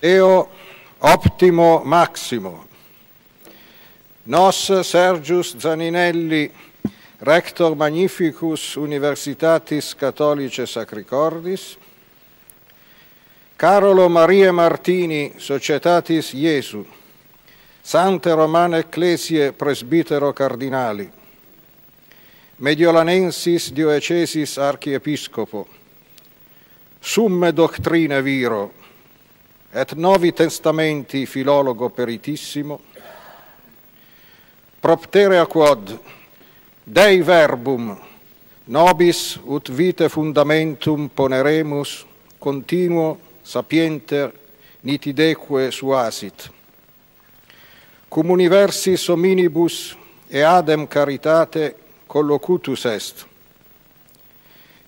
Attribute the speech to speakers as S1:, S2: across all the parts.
S1: Deo Optimo Maximo, Nos Sergius Zaninelli, Rector Magnificus Universitatis Catholice Sacricordis, Carolo Maria Martini, Societatis Jesu, Sante Romane Ecclesie Presbitero Cardinali, Mediolanensis Diocesis Archiepiscopo, Summe Doctrine Viro, et novi testamenti filologo peritissimo, propterea quod Dei verbum nobis ut vite fundamentum poneremus continuo sapienter nitideque suasit. Cum universis hominibus e adem caritate collocutus est.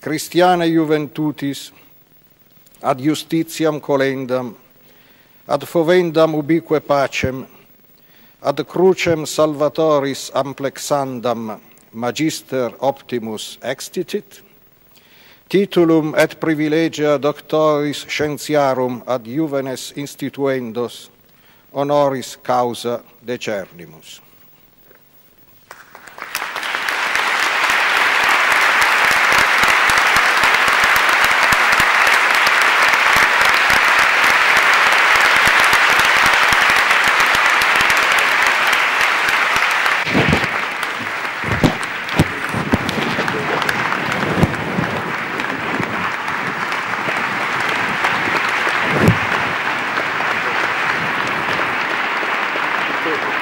S1: Christiane juventutis ad justitiam colendam ad fovendam ubique pacem, ad crucem salvatoris amplexandam magister optimus extitit, titulum et privilegia doctoris scientiarum ad juvenes instituendos honoris causa decernimus. Thank you.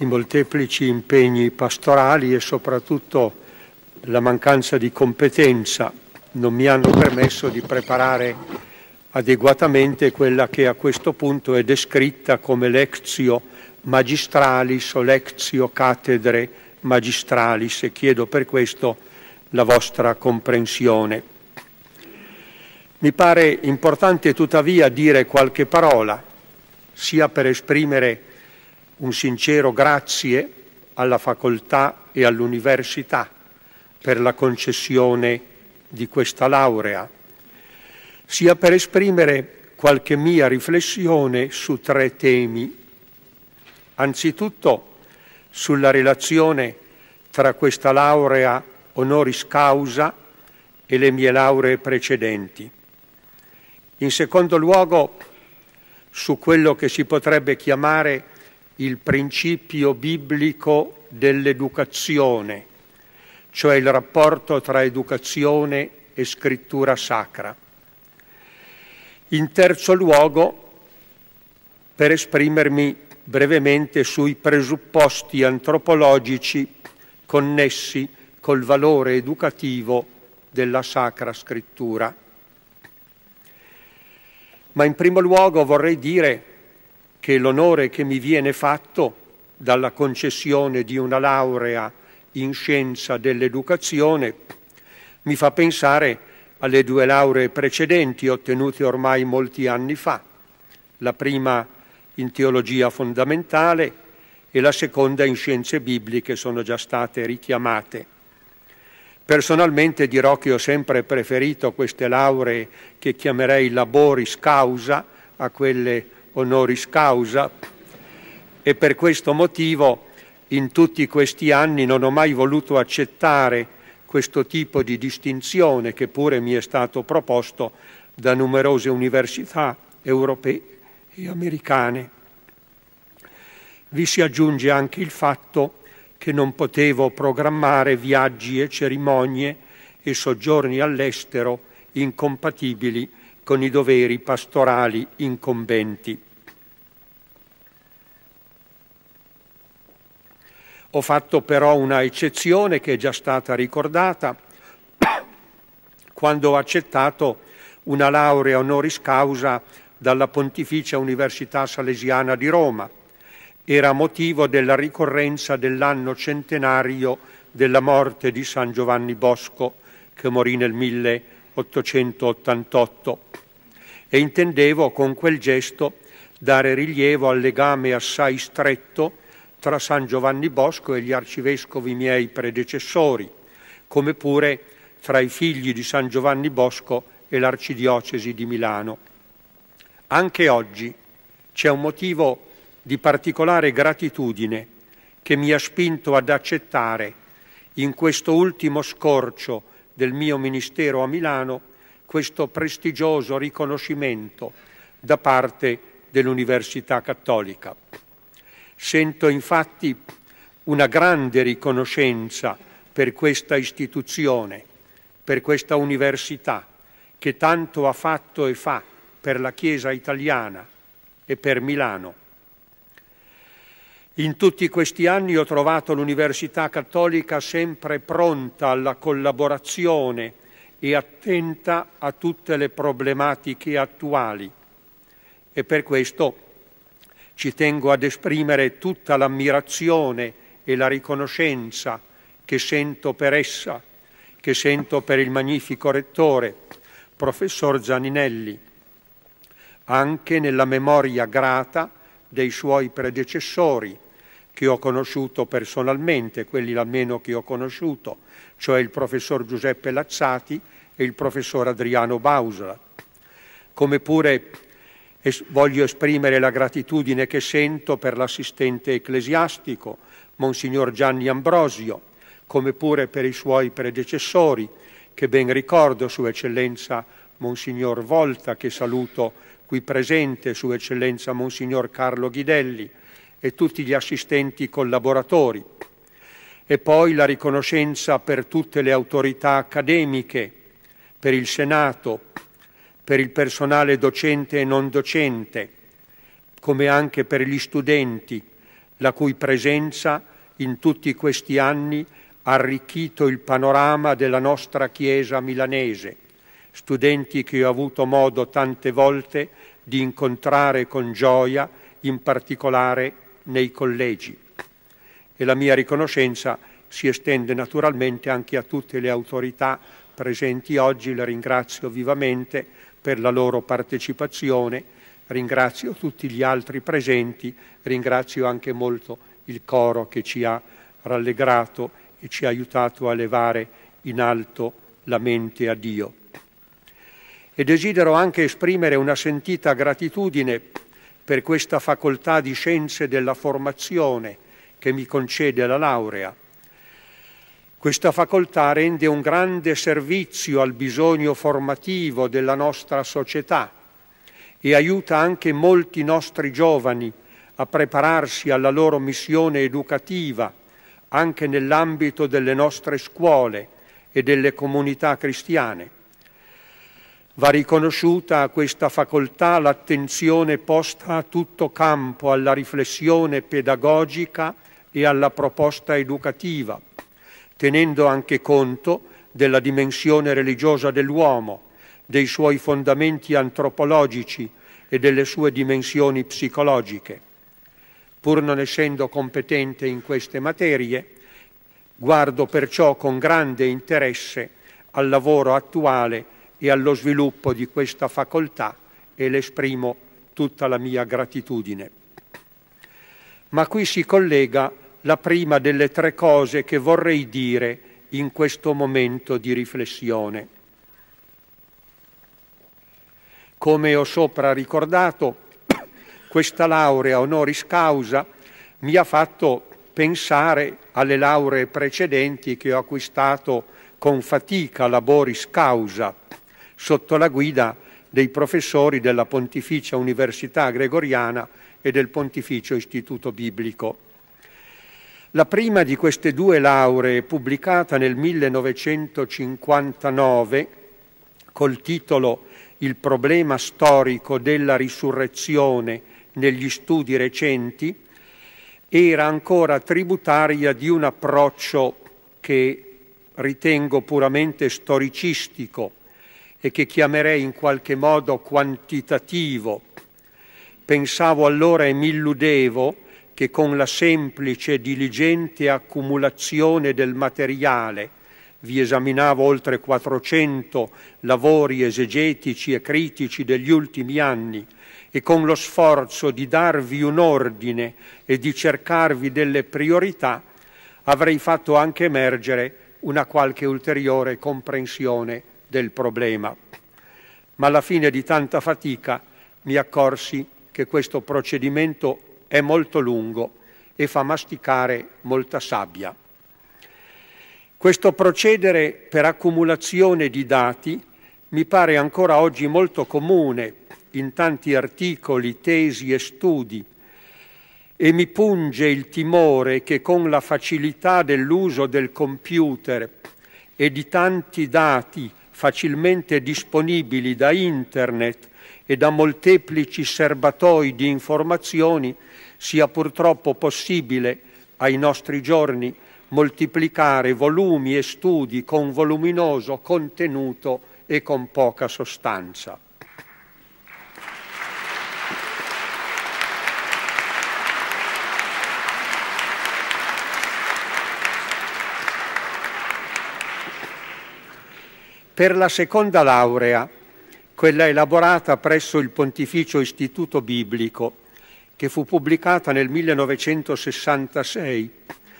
S2: i molteplici impegni pastorali e soprattutto la mancanza di competenza non mi hanno permesso di preparare adeguatamente quella che a questo punto è descritta come lectio magistralis o lectio cattedre magistralis e chiedo per questo la vostra comprensione. Mi pare importante tuttavia dire qualche parola, sia per esprimere un sincero grazie alla facoltà e all'università per la concessione di questa laurea, sia per esprimere qualche mia riflessione su tre temi. Anzitutto sulla relazione tra questa laurea honoris causa e le mie lauree precedenti. In secondo luogo su quello che si potrebbe chiamare il principio biblico dell'educazione, cioè il rapporto tra educazione e scrittura sacra. In terzo luogo, per esprimermi brevemente sui presupposti antropologici connessi col valore educativo della Sacra Scrittura. Ma in primo luogo vorrei dire che l'onore che mi viene fatto dalla concessione di una laurea in scienza dell'educazione mi fa pensare alle due lauree precedenti ottenute ormai molti anni fa, la prima in teologia fondamentale e la seconda in scienze bibliche sono già state richiamate. Personalmente dirò che ho sempre preferito queste lauree che chiamerei laboris causa a quelle honoris causa e per questo motivo in tutti questi anni non ho mai voluto accettare questo tipo di distinzione che pure mi è stato proposto da numerose università europee e americane. Vi si aggiunge anche il fatto che non potevo programmare viaggi e cerimonie e soggiorni all'estero incompatibili con i doveri pastorali incombenti. Ho fatto però una eccezione che è già stata ricordata quando ho accettato una laurea honoris causa dalla Pontificia Università Salesiana di Roma. Era motivo della ricorrenza dell'anno centenario della morte di San Giovanni Bosco, che morì nel 1888. E intendevo con quel gesto dare rilievo al legame assai stretto tra San Giovanni Bosco e gli arcivescovi miei predecessori, come pure tra i figli di San Giovanni Bosco e l'arcidiocesi di Milano. Anche oggi c'è un motivo di particolare gratitudine che mi ha spinto ad accettare in questo ultimo scorcio del mio ministero a Milano questo prestigioso riconoscimento da parte dell'Università Cattolica. Sento infatti una grande riconoscenza per questa istituzione, per questa università che tanto ha fatto e fa per la Chiesa italiana e per Milano. In tutti questi anni ho trovato l'Università Cattolica sempre pronta alla collaborazione e attenta a tutte le problematiche attuali e per questo ci tengo ad esprimere tutta l'ammirazione e la riconoscenza che sento per essa, che sento per il magnifico rettore, professor Zaninelli, anche nella memoria grata dei suoi predecessori, che ho conosciuto personalmente, quelli almeno che ho conosciuto, cioè il professor Giuseppe Lazzati e il professor Adriano Bausola, come pure voglio esprimere la gratitudine che sento per l'assistente ecclesiastico, Monsignor Gianni Ambrosio, come pure per i suoi predecessori, che ben ricordo Sua Eccellenza Monsignor Volta, che saluto qui presente, Sua Eccellenza Monsignor Carlo Ghidelli e tutti gli assistenti collaboratori. E poi la riconoscenza per tutte le autorità accademiche, per il Senato, per il personale docente e non docente, come anche per gli studenti, la cui presenza in tutti questi anni ha arricchito il panorama della nostra Chiesa milanese, studenti che ho avuto modo tante volte di incontrare con gioia, in particolare nei collegi. E la mia riconoscenza si estende naturalmente anche a tutte le autorità presenti oggi, le ringrazio vivamente per la loro partecipazione. Ringrazio tutti gli altri presenti, ringrazio anche molto il coro che ci ha rallegrato e ci ha aiutato a levare in alto la mente a Dio. E desidero anche esprimere una sentita gratitudine per questa facoltà di scienze della formazione che mi concede la laurea questa facoltà rende un grande servizio al bisogno formativo della nostra società e aiuta anche molti nostri giovani a prepararsi alla loro missione educativa anche nell'ambito delle nostre scuole e delle comunità cristiane. Va riconosciuta a questa facoltà l'attenzione posta a tutto campo alla riflessione pedagogica e alla proposta educativa, tenendo anche conto della dimensione religiosa dell'uomo, dei suoi fondamenti antropologici e delle sue dimensioni psicologiche. Pur non essendo competente in queste materie, guardo perciò con grande interesse al lavoro attuale e allo sviluppo di questa facoltà e le esprimo tutta la mia gratitudine. Ma qui si collega la prima delle tre cose che vorrei dire in questo momento di riflessione. Come ho sopra ricordato, questa laurea honoris causa mi ha fatto pensare alle lauree precedenti che ho acquistato con fatica laboris causa sotto la guida dei professori della Pontificia Università Gregoriana e del Pontificio Istituto Biblico. La prima di queste due lauree, pubblicata nel 1959 col titolo Il problema storico della risurrezione negli studi recenti, era ancora tributaria di un approccio che ritengo puramente storicistico e che chiamerei in qualche modo quantitativo. Pensavo allora e mi illudevo che con la semplice e diligente accumulazione del materiale vi esaminavo oltre 400 lavori esegetici e critici degli ultimi anni e con lo sforzo di darvi un ordine e di cercarvi delle priorità, avrei fatto anche emergere una qualche ulteriore comprensione del problema. Ma alla fine di tanta fatica mi accorsi che questo procedimento è molto lungo e fa masticare molta sabbia. Questo procedere per accumulazione di dati mi pare ancora oggi molto comune in tanti articoli, tesi e studi e mi punge il timore che con la facilità dell'uso del computer e di tanti dati facilmente disponibili da internet e da molteplici serbatoi di informazioni, sia purtroppo possibile ai nostri giorni moltiplicare volumi e studi con voluminoso contenuto e con poca sostanza. Per la seconda laurea, quella elaborata presso il Pontificio Istituto Biblico, che fu pubblicata nel 1966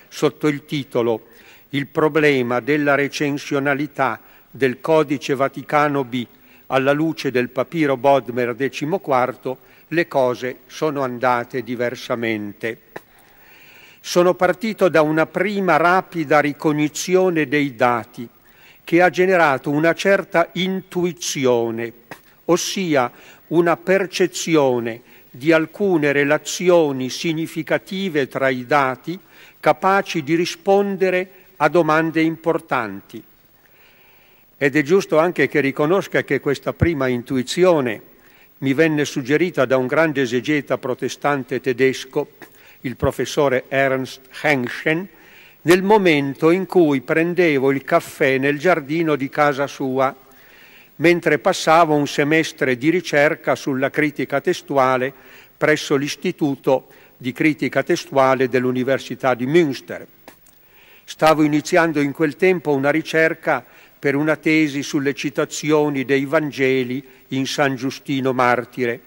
S2: sotto il titolo Il problema della recensionalità del Codice Vaticano B alla luce del papiro Bodmer XIV, le cose sono andate diversamente. Sono partito da una prima rapida ricognizione dei dati che ha generato una certa intuizione, ossia una percezione di alcune relazioni significative tra i dati capaci di rispondere a domande importanti. Ed è giusto anche che riconosca che questa prima intuizione mi venne suggerita da un grande esegeta protestante tedesco, il professore Ernst Henschen, nel momento in cui prendevo il caffè nel giardino di casa sua mentre passavo un semestre di ricerca sulla critica testuale presso l'Istituto di Critica Testuale dell'Università di Münster. Stavo iniziando in quel tempo una ricerca per una tesi sulle citazioni dei Vangeli in San Giustino Martire.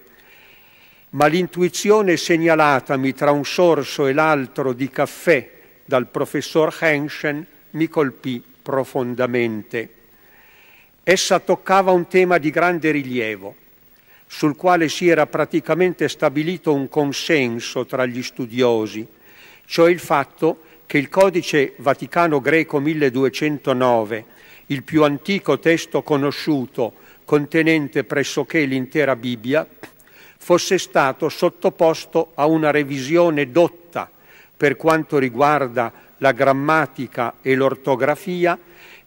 S2: Ma l'intuizione segnalatami tra un sorso e l'altro di caffè dal professor Henschen mi colpì profondamente. Essa toccava un tema di grande rilievo, sul quale si era praticamente stabilito un consenso tra gli studiosi, cioè il fatto che il codice Vaticano greco 1209, il più antico testo conosciuto contenente pressoché l'intera Bibbia, fosse stato sottoposto a una revisione dotta per quanto riguarda la grammatica e l'ortografia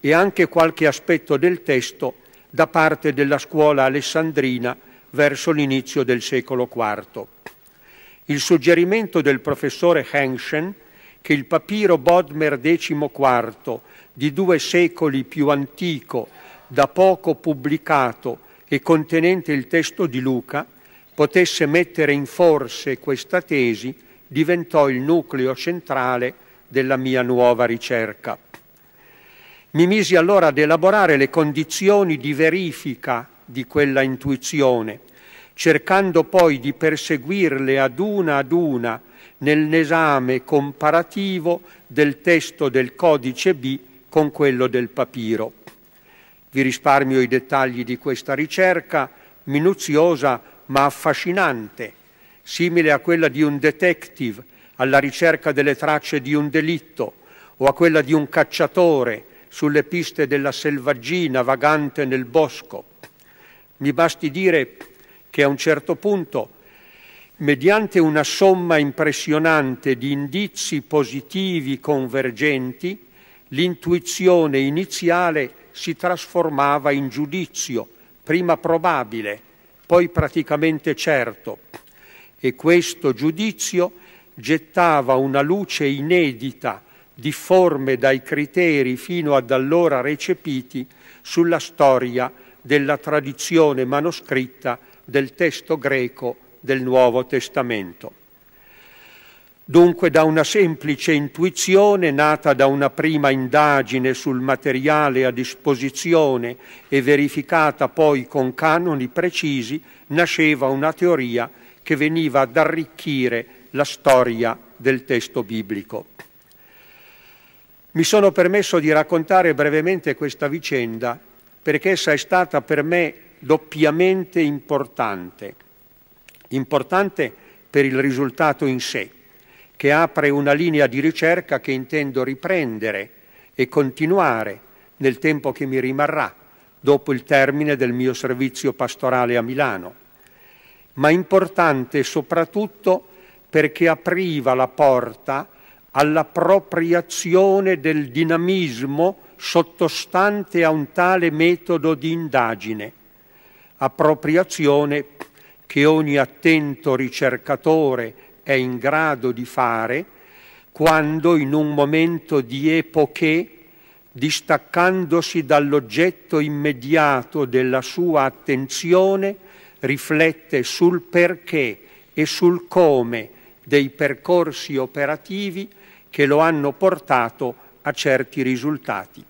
S2: e anche qualche aspetto del testo da parte della scuola alessandrina verso l'inizio del secolo IV. Il suggerimento del professore Henschen che il papiro Bodmer XIV, di due secoli più antico, da poco pubblicato e contenente il testo di Luca, potesse mettere in forse questa tesi diventò il nucleo centrale della mia nuova ricerca. Mi misi allora ad elaborare le condizioni di verifica di quella intuizione, cercando poi di perseguirle ad una ad una nell'esame comparativo del testo del codice B con quello del papiro. Vi risparmio i dettagli di questa ricerca, minuziosa ma affascinante, simile a quella di un detective alla ricerca delle tracce di un delitto o a quella di un cacciatore sulle piste della selvaggina vagante nel bosco. Mi basti dire che a un certo punto, mediante una somma impressionante di indizi positivi convergenti, l'intuizione iniziale si trasformava in giudizio, prima probabile, poi praticamente certo. E questo giudizio gettava una luce inedita difforme dai criteri fino ad allora recepiti sulla storia della tradizione manoscritta del testo greco del Nuovo Testamento. Dunque da una semplice intuizione nata da una prima indagine sul materiale a disposizione e verificata poi con canoni precisi, nasceva una teoria che veniva ad arricchire la storia del testo biblico. Mi sono permesso di raccontare brevemente questa vicenda perché essa è stata per me doppiamente importante. Importante per il risultato in sé, che apre una linea di ricerca che intendo riprendere e continuare nel tempo che mi rimarrà dopo il termine del mio servizio pastorale a Milano, ma importante soprattutto perché apriva la porta all'appropriazione del dinamismo sottostante a un tale metodo di indagine, appropriazione che ogni attento ricercatore è in grado di fare quando in un momento di epoche, distaccandosi dall'oggetto immediato della sua attenzione, riflette sul perché e sul come dei percorsi operativi che lo hanno portato a certi risultati.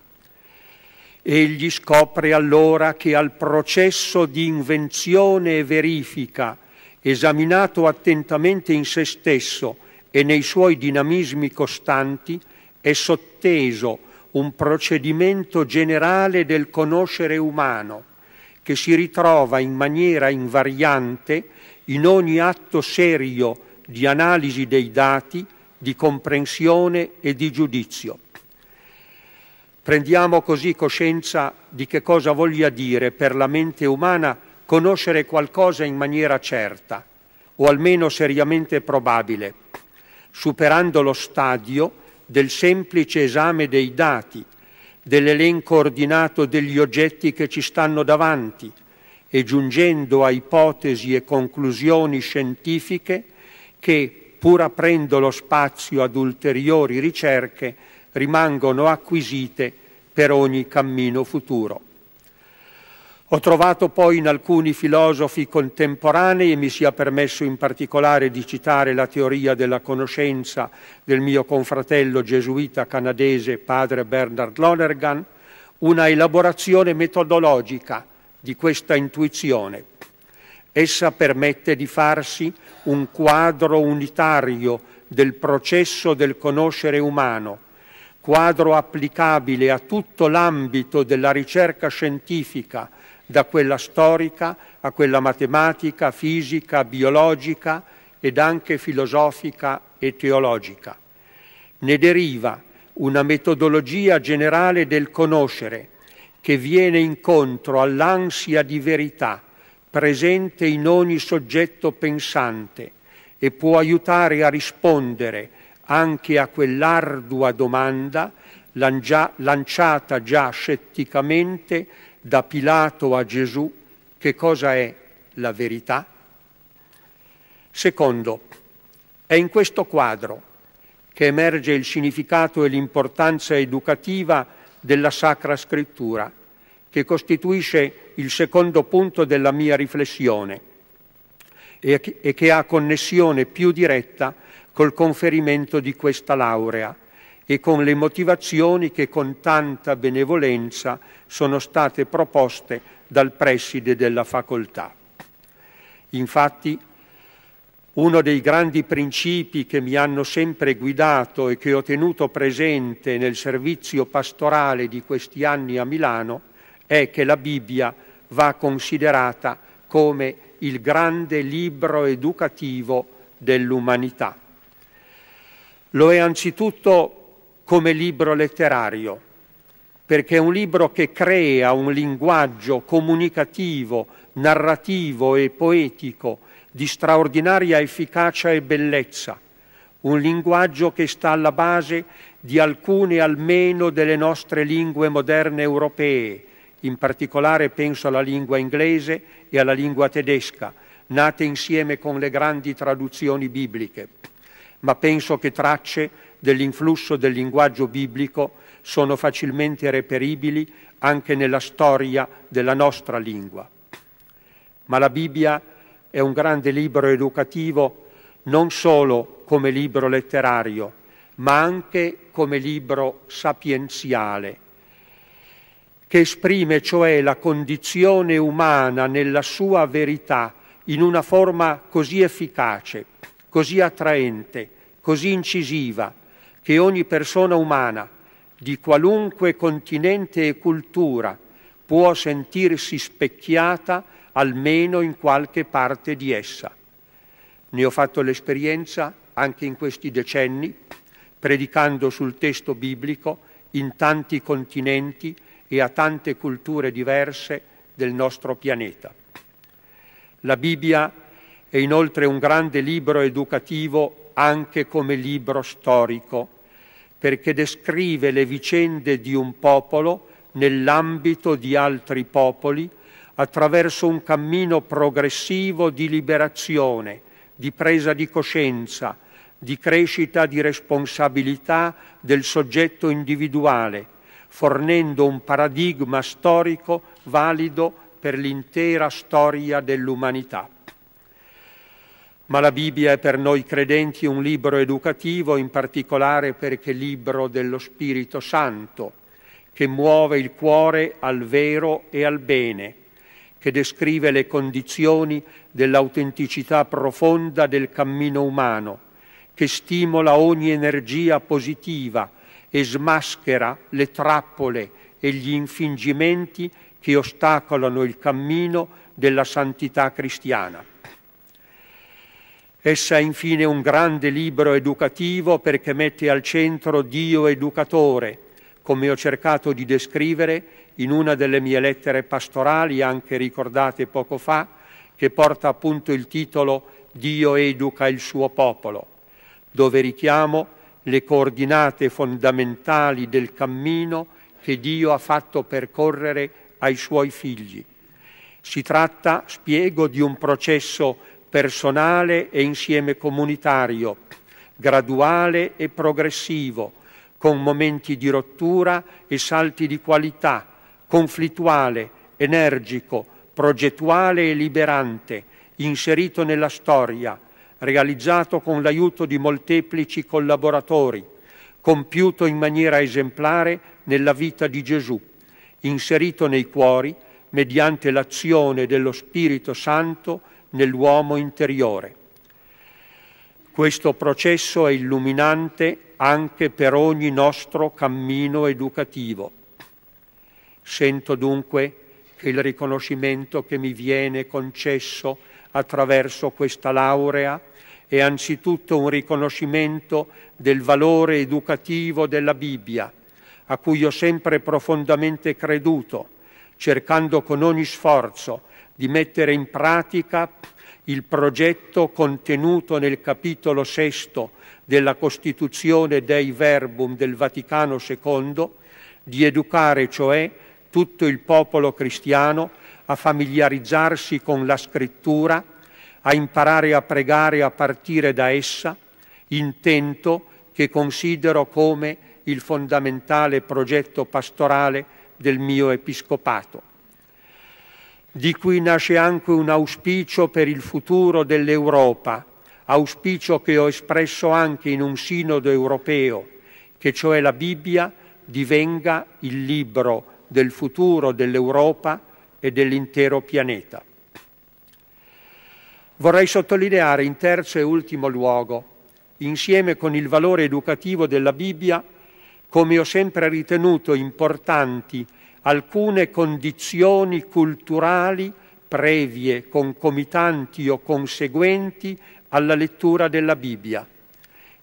S2: Egli scopre allora che al processo di invenzione e verifica, esaminato attentamente in se stesso e nei suoi dinamismi costanti, è sotteso un procedimento generale del conoscere umano, che si ritrova in maniera invariante in ogni atto serio di analisi dei dati di comprensione e di giudizio. Prendiamo così coscienza di che cosa voglia dire per la mente umana conoscere qualcosa in maniera certa, o almeno seriamente probabile, superando lo stadio del semplice esame dei dati, dell'elenco ordinato degli oggetti che ci stanno davanti e giungendo a ipotesi e conclusioni scientifiche che pur aprendo lo spazio ad ulteriori ricerche, rimangono acquisite per ogni cammino futuro. Ho trovato poi in alcuni filosofi contemporanei, e mi sia permesso in particolare di citare la teoria della conoscenza del mio confratello gesuita canadese padre Bernard Lonergan, una elaborazione metodologica di questa intuizione Essa permette di farsi un quadro unitario del processo del conoscere umano, quadro applicabile a tutto l'ambito della ricerca scientifica, da quella storica a quella matematica, fisica, biologica ed anche filosofica e teologica. Ne deriva una metodologia generale del conoscere che viene incontro all'ansia di verità presente in ogni soggetto pensante e può aiutare a rispondere anche a quell'ardua domanda lanciata già scetticamente da Pilato a Gesù, che cosa è la verità? Secondo, è in questo quadro che emerge il significato e l'importanza educativa della Sacra Scrittura, che costituisce il secondo punto della mia riflessione e che ha connessione più diretta col conferimento di questa laurea e con le motivazioni che con tanta benevolenza sono state proposte dal preside della facoltà. Infatti, uno dei grandi principi che mi hanno sempre guidato e che ho tenuto presente nel servizio pastorale di questi anni a Milano è è che la Bibbia va considerata come il grande libro educativo dell'umanità. Lo è anzitutto come libro letterario, perché è un libro che crea un linguaggio comunicativo, narrativo e poetico di straordinaria efficacia e bellezza, un linguaggio che sta alla base di alcune almeno delle nostre lingue moderne europee, in particolare penso alla lingua inglese e alla lingua tedesca, nate insieme con le grandi traduzioni bibliche, ma penso che tracce dell'influsso del linguaggio biblico sono facilmente reperibili anche nella storia della nostra lingua. Ma la Bibbia è un grande libro educativo non solo come libro letterario, ma anche come libro sapienziale che esprime cioè la condizione umana nella sua verità in una forma così efficace, così attraente, così incisiva, che ogni persona umana, di qualunque continente e cultura, può sentirsi specchiata almeno in qualche parte di essa. Ne ho fatto l'esperienza anche in questi decenni, predicando sul testo biblico in tanti continenti e a tante culture diverse del nostro pianeta. La Bibbia è inoltre un grande libro educativo anche come libro storico, perché descrive le vicende di un popolo nell'ambito di altri popoli attraverso un cammino progressivo di liberazione, di presa di coscienza, di crescita di responsabilità del soggetto individuale, fornendo un paradigma storico valido per l'intera storia dell'umanità. Ma la Bibbia è per noi credenti un libro educativo, in particolare perché libro dello Spirito Santo, che muove il cuore al vero e al bene, che descrive le condizioni dell'autenticità profonda del cammino umano, che stimola ogni energia positiva, e smaschera le trappole e gli infingimenti che ostacolano il cammino della santità cristiana. Essa è infine un grande libro educativo perché mette al centro Dio educatore, come ho cercato di descrivere in una delle mie lettere pastorali, anche ricordate poco fa, che porta appunto il titolo Dio educa il suo popolo, dove richiamo le coordinate fondamentali del cammino che Dio ha fatto percorrere ai suoi figli. Si tratta, spiego, di un processo personale e insieme comunitario, graduale e progressivo, con momenti di rottura e salti di qualità, conflittuale, energico, progettuale e liberante, inserito nella storia, realizzato con l'aiuto di molteplici collaboratori, compiuto in maniera esemplare nella vita di Gesù, inserito nei cuori mediante l'azione dello Spirito Santo nell'uomo interiore. Questo processo è illuminante anche per ogni nostro cammino educativo. Sento dunque che il riconoscimento che mi viene concesso attraverso questa laurea è anzitutto un riconoscimento del valore educativo della Bibbia, a cui ho sempre profondamente creduto, cercando con ogni sforzo di mettere in pratica il progetto contenuto nel capitolo sesto della Costituzione dei Verbum del Vaticano II, di educare cioè tutto il popolo cristiano a familiarizzarsi con la scrittura a imparare a pregare a partire da essa, intento che considero come il fondamentale progetto pastorale del mio episcopato. Di qui nasce anche un auspicio per il futuro dell'Europa, auspicio che ho espresso anche in un sinodo europeo, che cioè la Bibbia divenga il libro del futuro dell'Europa e dell'intero pianeta. Vorrei sottolineare in terzo e ultimo luogo, insieme con il valore educativo della Bibbia, come ho sempre ritenuto importanti alcune condizioni culturali previe, concomitanti o conseguenti alla lettura della Bibbia,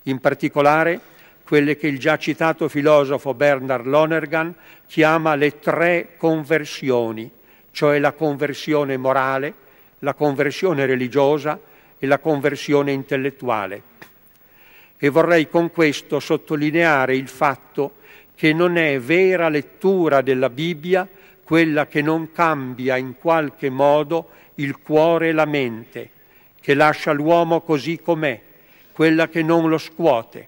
S2: in particolare quelle che il già citato filosofo Bernard Lonergan chiama le tre conversioni, cioè la conversione morale, la conversione religiosa e la conversione intellettuale. E vorrei con questo sottolineare il fatto che non è vera lettura della Bibbia quella che non cambia in qualche modo il cuore e la mente, che lascia l'uomo così com'è, quella che non lo scuote.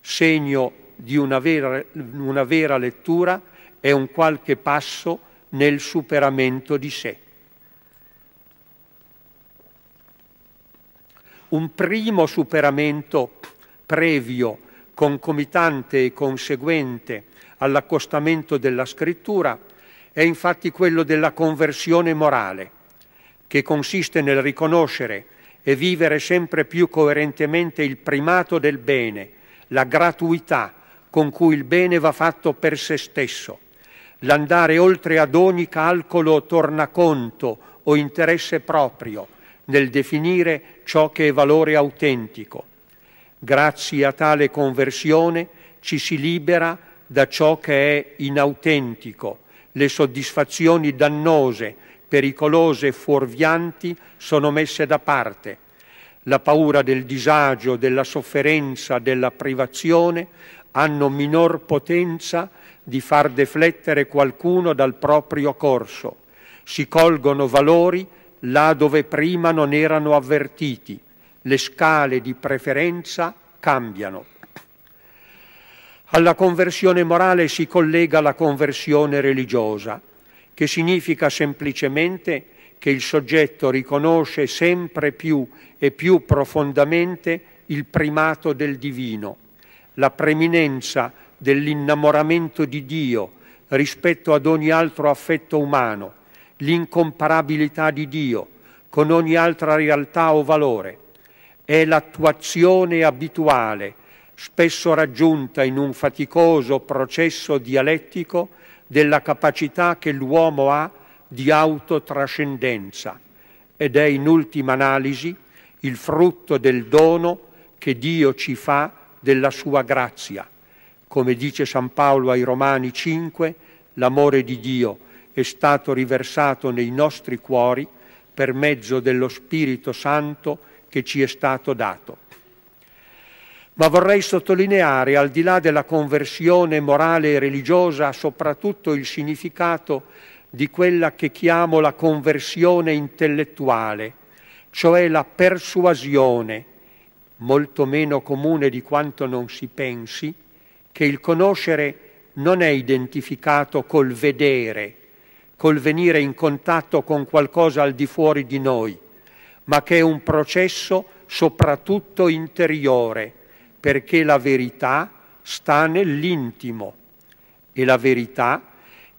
S2: Segno di una vera, una vera lettura è un qualche passo nel superamento di sé. un primo superamento previo, concomitante e conseguente all'accostamento della scrittura, è infatti quello della conversione morale, che consiste nel riconoscere e vivere sempre più coerentemente il primato del bene, la gratuità con cui il bene va fatto per se stesso, l'andare oltre ad ogni calcolo tornaconto o interesse proprio, nel definire ciò che è valore autentico. Grazie a tale conversione ci si libera da ciò che è inautentico. Le soddisfazioni dannose, pericolose e fuorvianti sono messe da parte. La paura del disagio, della sofferenza, della privazione hanno minor potenza di far deflettere qualcuno dal proprio corso. Si colgono valori là dove prima non erano avvertiti. Le scale di preferenza cambiano. Alla conversione morale si collega la conversione religiosa, che significa semplicemente che il soggetto riconosce sempre più e più profondamente il primato del divino, la preminenza dell'innamoramento di Dio rispetto ad ogni altro affetto umano, l'incomparabilità di Dio con ogni altra realtà o valore. È l'attuazione abituale, spesso raggiunta in un faticoso processo dialettico, della capacità che l'uomo ha di autotrascendenza ed è in ultima analisi il frutto del dono che Dio ci fa della sua grazia. Come dice San Paolo ai Romani 5, l'amore di Dio è è stato riversato nei nostri cuori per mezzo dello Spirito Santo che ci è stato dato. Ma vorrei sottolineare, al di là della conversione morale e religiosa, soprattutto il significato di quella che chiamo la conversione intellettuale, cioè la persuasione, molto meno comune di quanto non si pensi, che il conoscere non è identificato col vedere, col venire in contatto con qualcosa al di fuori di noi, ma che è un processo soprattutto interiore, perché la verità sta nell'intimo e la verità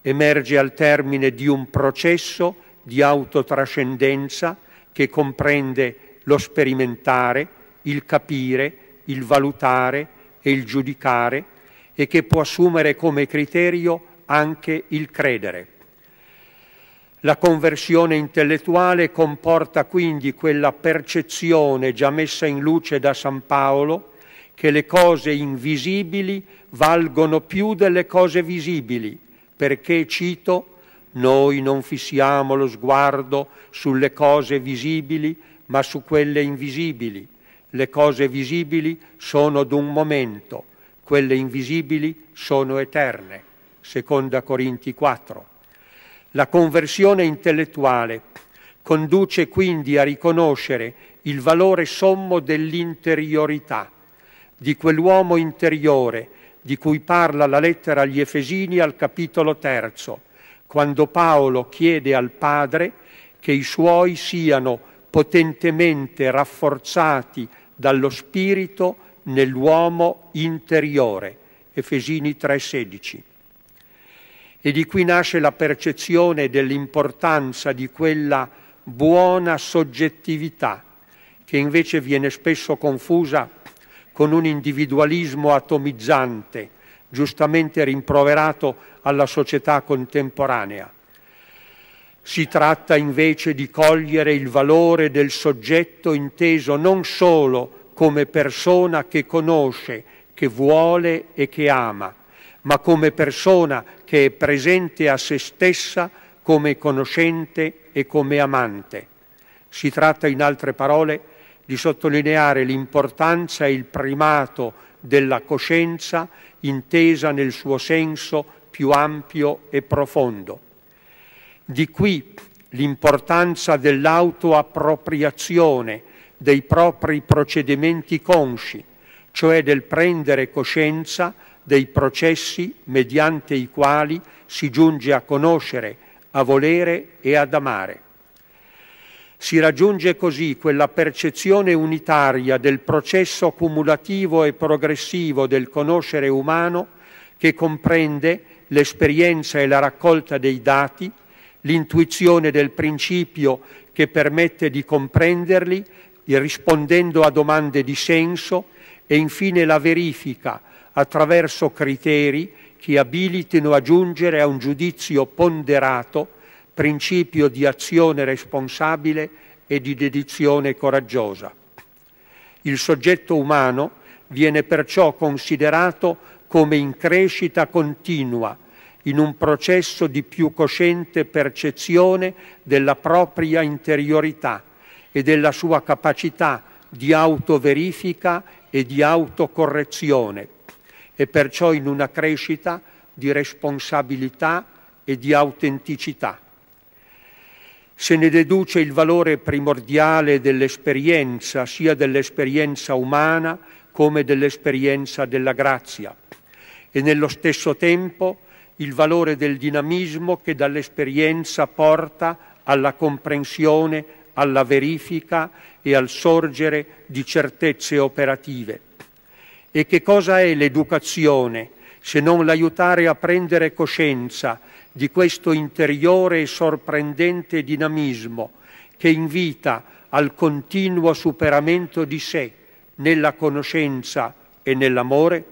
S2: emerge al termine di un processo di autotrascendenza che comprende lo sperimentare, il capire, il valutare e il giudicare e che può assumere come criterio anche il credere. La conversione intellettuale comporta quindi quella percezione già messa in luce da San Paolo che le cose invisibili valgono più delle cose visibili, perché, cito, noi non fissiamo lo sguardo sulle cose visibili, ma su quelle invisibili. Le cose visibili sono d'un momento, quelle invisibili sono eterne. Seconda Corinti 4. La conversione intellettuale conduce quindi a riconoscere il valore sommo dell'interiorità, di quell'uomo interiore di cui parla la lettera agli Efesini al capitolo terzo, quando Paolo chiede al Padre che i suoi siano potentemente rafforzati dallo Spirito nell'uomo interiore. Efesini 3:16. E di qui nasce la percezione dell'importanza di quella buona soggettività, che invece viene spesso confusa con un individualismo atomizzante, giustamente rimproverato alla società contemporanea. Si tratta invece di cogliere il valore del soggetto inteso non solo come persona che conosce, che vuole e che ama, ma come persona che è presente a se stessa come conoscente e come amante. Si tratta, in altre parole, di sottolineare l'importanza e il primato della coscienza intesa nel suo senso più ampio e profondo. Di qui l'importanza dell'autoappropriazione dei propri procedimenti consci, cioè del prendere coscienza dei processi mediante i quali si giunge a conoscere, a volere e ad amare. Si raggiunge così quella percezione unitaria del processo cumulativo e progressivo del conoscere umano che comprende l'esperienza e la raccolta dei dati, l'intuizione del principio che permette di comprenderli rispondendo a domande di senso e infine la verifica attraverso criteri che abilitino a giungere a un giudizio ponderato, principio di azione responsabile e di dedizione coraggiosa. Il soggetto umano viene perciò considerato come in crescita continua, in un processo di più cosciente percezione della propria interiorità e della sua capacità di autoverifica e di autocorrezione e perciò in una crescita di responsabilità e di autenticità. Se ne deduce il valore primordiale dell'esperienza, sia dell'esperienza umana come dell'esperienza della grazia, e nello stesso tempo il valore del dinamismo che dall'esperienza porta alla comprensione, alla verifica e al sorgere di certezze operative e che cosa è l'educazione se non l'aiutare a prendere coscienza di questo interiore e sorprendente dinamismo che invita al continuo superamento di sé nella conoscenza e nell'amore?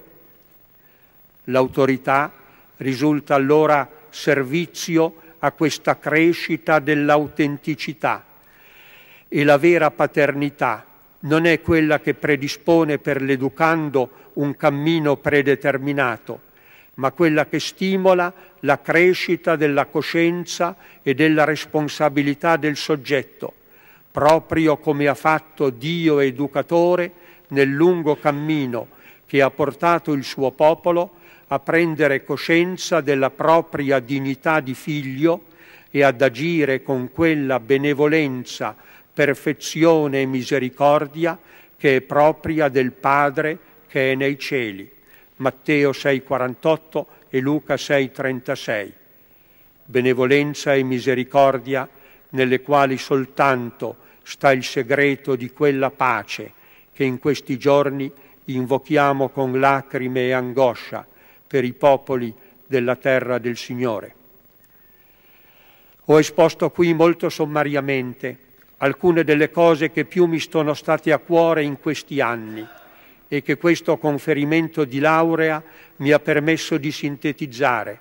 S2: L'autorità risulta allora servizio a questa crescita dell'autenticità e la vera paternità non è quella che predispone per l'educando un cammino predeterminato, ma quella che stimola la crescita della coscienza e della responsabilità del soggetto, proprio come ha fatto Dio educatore nel lungo cammino che ha portato il suo popolo a prendere coscienza della propria dignità di figlio e ad agire con quella benevolenza perfezione e misericordia che è propria del Padre che è nei cieli. Matteo 6,48 e Luca 6,36. Benevolenza e misericordia nelle quali soltanto sta il segreto di quella pace che in questi giorni invochiamo con lacrime e angoscia per i popoli della terra del Signore. Ho esposto qui molto sommariamente alcune delle cose che più mi sono state a cuore in questi anni e che questo conferimento di laurea mi ha permesso di sintetizzare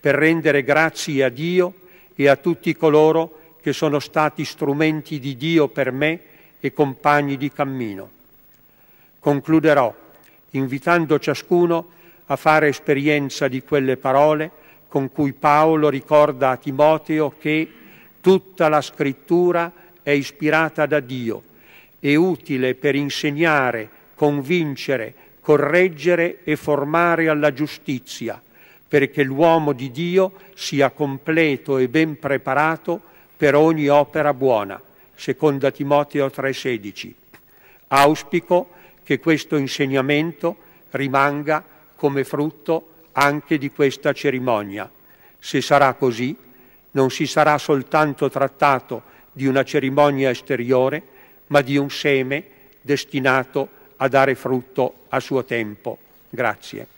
S2: per rendere grazie a Dio e a tutti coloro che sono stati strumenti di Dio per me e compagni di cammino. Concluderò invitando ciascuno a fare esperienza di quelle parole con cui Paolo ricorda a Timoteo che tutta la scrittura è ispirata da Dio, è utile per insegnare, convincere, correggere e formare alla giustizia, perché l'uomo di Dio sia completo e ben preparato per ogni opera buona. Seconda Timoteo 3:16. Auspico che questo insegnamento rimanga come frutto anche di questa cerimonia. Se sarà così, non si sarà soltanto trattato di una cerimonia esteriore, ma di un seme destinato a dare frutto a suo tempo. Grazie.